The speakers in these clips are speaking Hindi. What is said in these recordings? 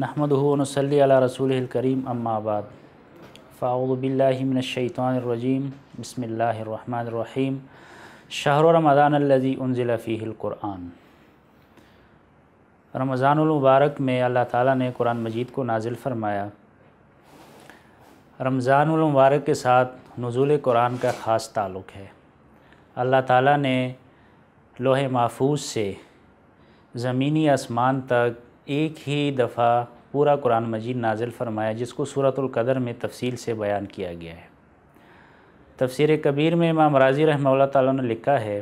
नहमद वनसली रसूल करीम अम्माबाद फ़ाउबिल्लिमिनशैतरजीम बसमीम शाहर रमज़ान लजी रमज़ानमबारक में अल्लाह ताली ने कुरान मजीद को नाजिल फ़रमाया रमज़ानमबारक के साथ नज़ुल कुरान का ख़ास ताल्लुक़ है अल्लाह ताली ने लोहे महफूज से ज़मीनी आसमान तक एक ही दफ़ा पूरा कुरान मजीद नाजिल फरमाया जिसको सूरतलकदर में तफसील से बयान किया गया है तफसर कबीर में इमाम राजी रहमल्ला ताली ने लिखा है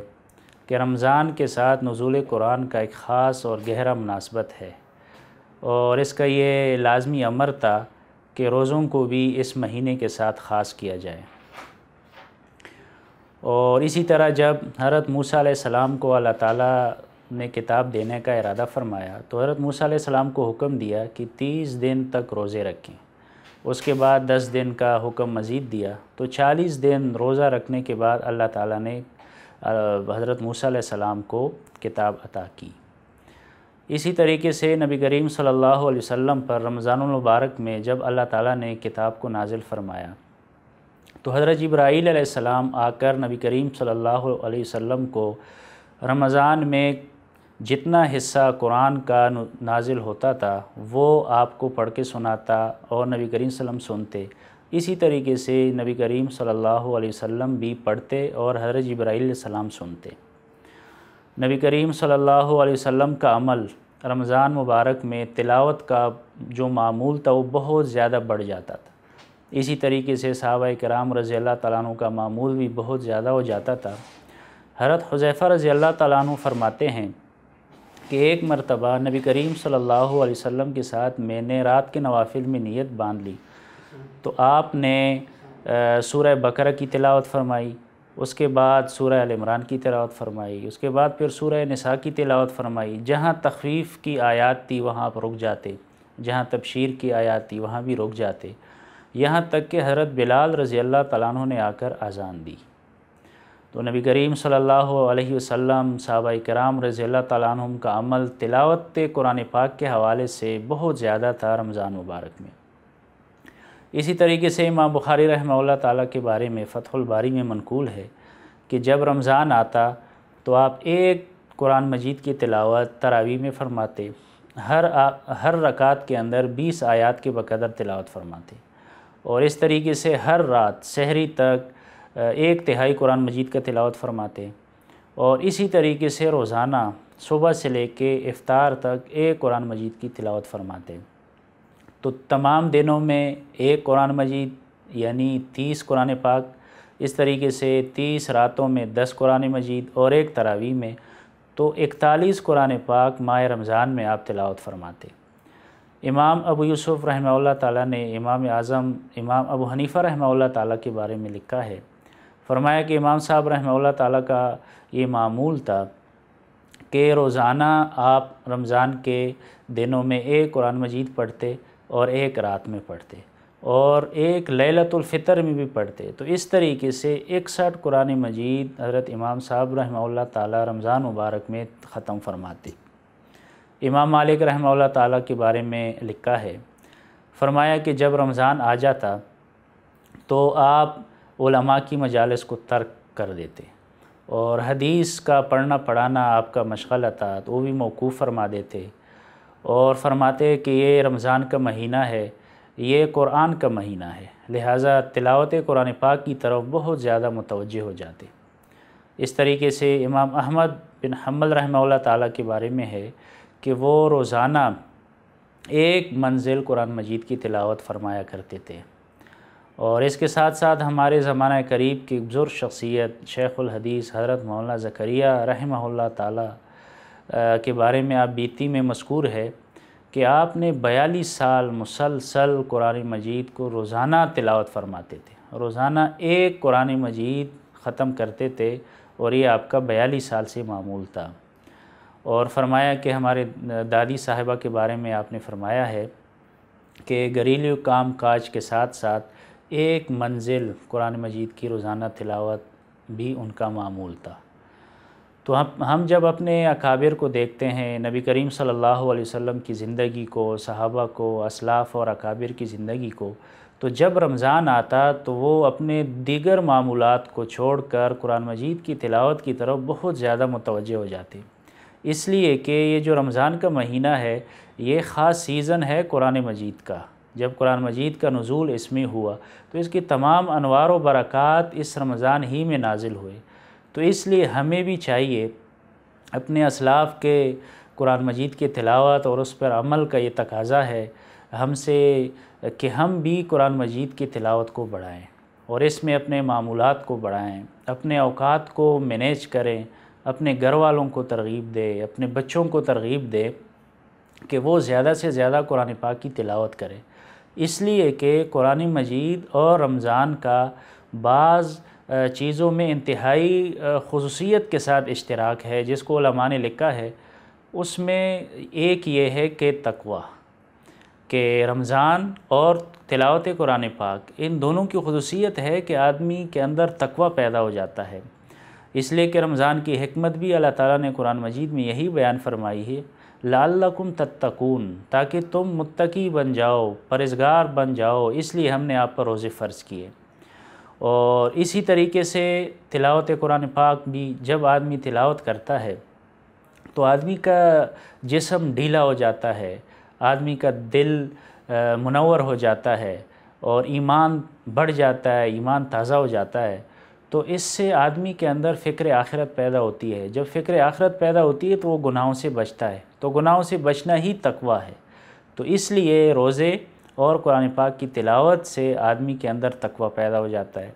कि रमज़ान के साथ नज़ुल कुरान का एक ख़ास और गहरा मुनासबत है और इसका ये लाजमी अमर था कि रोज़ों को भी इस महीने के साथ ख़ास किया जाए और इसी तरह जब हरत मूसा सलाम को अल्लाह ताला ने किताब देने का इरादा फरमाया तो हज़रत मूसा को हुक्म दिया कि तीस दिन तक रोज़े रखें उसके बाद दस दिन का हुक्म मज़ीद दिया तो चालीस दिन रोज़ा रखने के बाद अल्लाह ताला ने हज़रत मूसा को किताब अता की इसी तरीके से नबी करीम सल्लल्लाहु अलैहि वसल्लम पर रमज़ानमबारक में जब अल्लाह ताला ने किताब को नाजिल फ़रमाया तो हज़रत इब्राहीम आकर नबी करीम सल्लल्लाहु अलैहि वसल्लम को रमज़ान में जितना हिस्सा कुरान का नाजिल होता था वो आपको पढ़ के सुनाता और नबी करीम वसल्लम सुनते इसी तरीके से नबी करीम सल्लल्लाहु अलैहि वसल्लम भी पढ़ते और हजरत इब्राहिम सलाम सुनते नबी करीम सल्लल्लाहु अलैहि वसल्लम का अमल रमज़ान मुबारक में तिलावत का जो मामूल था वो बहुत ज़्यादा बढ़ जाता था इसी तरीके से सहाबा कराम रज़ी अल्लाह तु का मामूल भी बहुत ज़्यादा हो जाता था हरत हुजैफ़ा रज़ी अल्लाह तु फरमाते हैं कि एक मरतबा नबी करीम सल्लल्लाहु अलैहि वसल्लम के साथ मैंने रात के नवाफिल में नीयत बांध ली तो आपने सूरह बकरा की तिलावत फरमाई उसके बाद सूरह अल इमरान की तिलावत फरमाई उसके बाद फिर सूरह नसा की तिलावत फरमाई जहाँ तखफीफ़ की आयात थी वहाँ आप रुक जाते जहाँ तबशीर की आयात थी वहाँ भी रुक जाते यहाँ तक कि हज़रत बिलाल रज़ी अल्लाह तला ने आकर आज़ान दी तो नबी करीम सल्लल्लाहु अलैहि वसल्लम साहबा कराम रज़ी तुम का अमल तिलावत कुरान पाक के हवाले से बहुत ज़्यादा था रमज़ान मुबारक में इसी तरीके से इमाम बुखारी रहमल्ला ताली के बारे में फ़तहुलबारी में मनकूल है कि जब रमज़ान आता तो आप एक कुरान मजीद की तिलावत तरावी में फरमाते हर आ, हर रकात के अंदर 20 आयात के बकदर तिलावत फरमाते और इस तरीके से हर रात शहरी तक एक तिहाई कुरान मजीद का तिलावत फरमाते और इसी तरीके से रोज़ाना सुबह से ले कर इफ़ार तक एक कुरान मजीद की तिलावत फरमाते तो तमाम दिनों में एक कुरान मजीद यानी तीस कुरान पाक इस तरीके से तीस रातों में दस कुरान मजीद और एक तरावी में तो इकतालीस कुरान पाक माह रमज़ान में आप तिलावत फरमाते इमाम अबू यूसुफ़ रहमा ताली ने इमाम आज़म इमाम अबू हनीफ़ा रहमा ताली के बारे में लिखा है फरमाया कि इमाम साहब रहमल्ला ताली का ये मामूल था कि रोज़ाना आप रमज़ान के दिनों में एक कुरान मजीद पढ़ते और एक रात में पढ़ते और एक ललतफ़ितर में भी पढ़ते तो इस तरीके से इकसठ कुरान मजीद हज़रत इमाम साहब रहमल्ला ताली रमज़ान मुबारक में ख़त्म फरमाते इमाम मालिक रहमल्ला ताली के बारे में लिखा है फरमाया कि जब रमज़ान आ जाता तो आप उलमा की मजालस को तर्क कर देते और हदीस का पढ़ना पढ़ाना आपका मशगला था तो वो भी मौकूफ़ फरमा देते और फरमाते कि ये रमज़ान का महीना है ये कुरान का महीना है लिहाजा तिलावत कुरान पाक की तरफ बहुत ज़्यादा मतवजह हो जाते इस तरीके से इमाम अहमद बिन हमल रहमल्ला ताली के बारे में है कि वो रोज़ाना एक मंजिल कुरान मजीद की तिलावत फरमाया करते थे और इसके साथ साथ हमारे ज़माना करीब की बुज़ुर्ग शख्सियत शेख़ुल हदीस हज़रत मौलाना ज़करिया रहमल्ला ताला के बारे में आप बीती में मशहूर है कि आपने बयालीस साल मुसलसल कुरान मजीद को रोज़ाना तिलावत फरमाते थे रोज़ाना एक कुरान मजीद ख़त्म करते थे और ये आपका बयालीस साल से मामूल था और फरमाया कि हमारे दादी साहिबा के बारे में आपने फरमाया है कि घरेलू काम काज के साथ साथ एक मंजिल कुरान मजीद की रोज़ाना तिलावत भी उनका मामूल था तो हम हम जब अपने अकाबिर को देखते हैं नबी करीम सल्लल्लाहु अलैहि वसल्लम की ज़िंदगी को सहाबा को असलाफ़ और अकाबिर की ज़िंदगी को तो जब रमज़ान आता तो वो अपने दीगर मामूलत को छोड़ कर कुरान मजीद की तिलावत की तरफ बहुत ज़्यादा मुतवजह हो जाते इसलिए कि ये जो रमज़ान का महीना है ये ख़ास सीज़न है कुरान मजीद का जब कुरान मजीद का नज़ूल इसमें हुआ तो इसकी तमाम अनवार व बरक़ात इस रमज़ान ही में नाजिल हुए तो इसलिए हमें भी चाहिए अपने असलाफ के कुरान मजीद के तिलावत और उस पर अमल का ये तकाजा है हमसे कि हम भी कुरान मजीद की तिलावत को बढ़ाएँ और इसमें अपने मामूल को बढ़ाएँ अपने अवकात को मैनेज करें अपने घर वालों को तरगीब दें अपने बच्चों को तरगीब दें कि वो ज़्यादा से ज़्यादा कुरान पाक की तिलावत करें इसलिए कि कुरान मजीद और रमज़ान का बाज़ चीज़ों में इंतहाई खसूसियत के साथ इश्तराक है जिसको ने लिखा है उसमें एक ये है कि तकवा के रमज़ान और तिलावत कुरान पाक इन दोनों की खसूसियत है कि आदमी के अंदर तकवा पैदा हो जाता है इसलिए कि रमज़ान की हमत भी अल्लाह ताला ने कुरान मजीद में यही बयान फरमाई है लाल लकुम तत्तकून ताकि तुम मुत्तकी बन जाओ परहेजगार बन जाओ इसलिए हमने आप पर रोज़े फ़र्ज़ किए और इसी तरीके से तिलावत कुरान पाक भी जब आदमी तिलावत करता है तो आदमी का जिसम ढीला हो जाता है आदमी का दिल मुनवर हो जाता है और ईमान बढ़ जाता है ईमान ताज़ा हो जाता है तो इससे आदमी के अंदर फ़िक्र आखिरत पैदा होती है जब फ़िक्र आखिरत पैदा होती है तो वो गुनाहों से बचता है तो गुनाहों से बचना ही तकवा है तो इसलिए रोज़े और कुरान पाक की तिलावत से आदमी के अंदर तकवा पैदा हो जाता है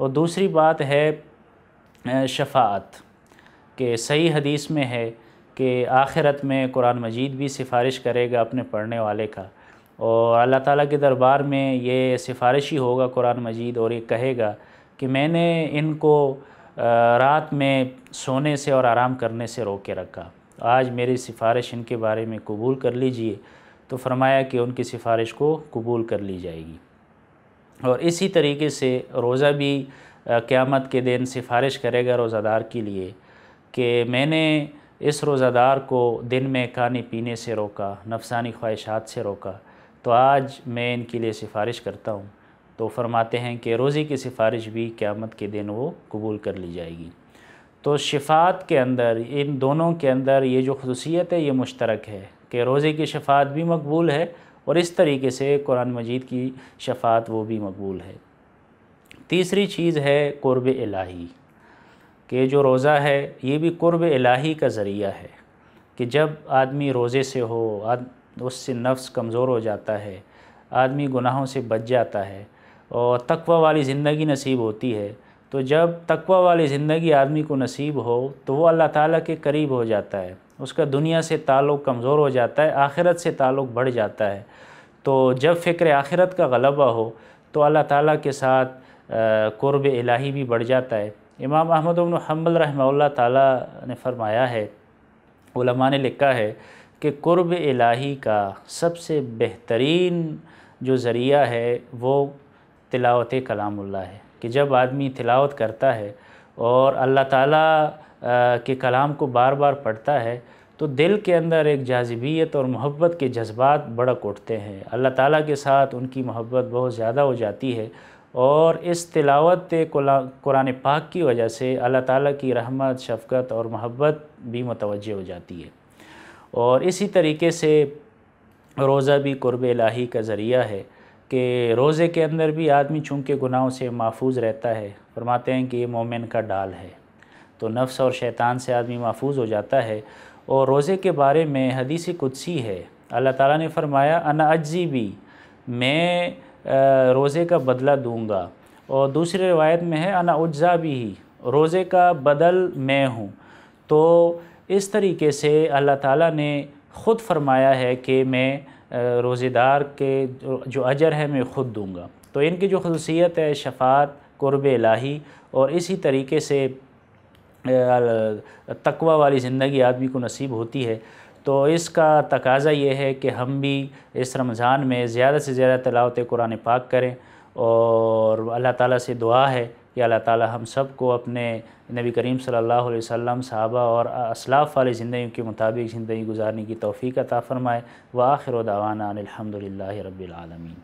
और दूसरी बात है शफात के सही हदीस में है कि आखिरत में कुरान मजीद भी सिफारिश करेगा अपने पढ़ने वाले का और अल्लाह ताला के दरबार में ये सिफारिश ही होगा कुरान मजीद और ये कहेगा कि मैंने इनको रात में सोने से और आराम करने से रोक के रखा आज मेरी सिफारिश इनके बारे में कबूल कर लीजिए तो फरमाया कि उनकी सिफारिश को कबूल कर ली जाएगी और इसी तरीके से रोज़ा भी क़्यामत के दिन सिफारिश करेगा रोज़ादार के लिए कि मैंने इस रोज़ादार को दिन में खाने पीने से रोका नफसानी ख्वाहिशात से रोका तो आज मैं इनके लिए सिफारिश करता हूँ तो फरमाते हैं कि रोज़ी की सिफारिश भी क़्यामत के दिन वो कबूल कर ली जाएगी तो शिफात के अंदर इन दोनों के अंदर ये जो खसूसियत है ये मुश्तरक है कि रोज़े की शफात भी मकबूल है और इस तरीके से कुरान मजीद की शफात वो भी मकबूल है तीसरी चीज़ है क़ुरब इलाही के जो रोज़ा है ये भी क़ुरब इलाही का ज़रिया है कि जब आदमी रोज़े से हो उससे नफ्स कमज़ोर हो जाता है आदमी गुनाहों से बच जाता है और तकवा वाली ज़िंदगी नसीब होती है तो जब तकवा वाली ज़िंदगी आदमी को नसीब हो तो वो अल्लाह ताला के करीब हो जाता है उसका दुनिया से ताल्लुक़ कमज़ोर हो जाता है आखिरत से ताल्लुक़ बढ़ जाता है तो जब फ़िक्र आखिरत का गलबा हो तो अल्लाह ताला के साथ कुर्ब इलाही भी बढ़ जाता है इमाम अहमद उबन हम्बल रहमल्ला ताला ने फरमाया है उलमा ने लिखा है कि कुर्ब इलाही का सबसे बेहतरीन जो ज़रिया है वो तिलावत कलामुल्ला है कि जब आदमी तिलावत करता है और अल्लाह ताला के कलाम को बार बार पढ़ता है तो दिल के अंदर एक जाजबियत और मोहब्बत के जज्बात बड़क उठते हैं अल्लाह ताला के साथ उनकी मोहब्बत बहुत ज़्यादा हो जाती है और इस तिलावत कुरान पाक की वजह से अल्लाह ताला की रहमत शफकत और मोहब्बत भी मतवज हो जाती है और इसी तरीके से रोज़ा भी क़ुरब लाही का ज़रिया है कि रोज़े के अंदर भी आदमी चूँकि गुनाहों से महफूज रहता है फरमाते हैं कि ये मोमिन का डाल है तो नफ्स और शैतान से आदमी महफूज हो जाता है और रोज़े के बारे में हदीस कुदसी है अल्लाह ताला ने फरमाया अना अज्जी भी मैं रोज़े का बदला दूँगा और दूसरी रवायत में है अना उज्जा भी ही रोज़े का बदल मैं हूँ तो इस तरीके से अल्लाह ताला ने ख़ुद फरमाया है कि मैं रोज़ेदार के जो अजर है मैं ख़ुद दूँगा तो इनकी जो खसूसियत है शफात कुर्ब लाही और इसी तरीके से तकवा वाली ज़िंदगी आदमी को नसीब होती है तो इसका तकाजा ये है कि हम भी इस रमज़ान में ज़्यादा से ज़्यादा तलावत कुरान पाक करें और अल्लाह ताला से दुआ है कि अल्लाह ताला हम सब को अपने नबी करीम सल्लल्लाहु अलैहि वसल्लम साहबा और असलाफ़ वाली ज़िंदगी के मुताबिक ज़िंदगी गुजारने की तौफ़ीक अता फ़रमाए व आखिर दावाना अनिलहमदिल्ला रबालमीन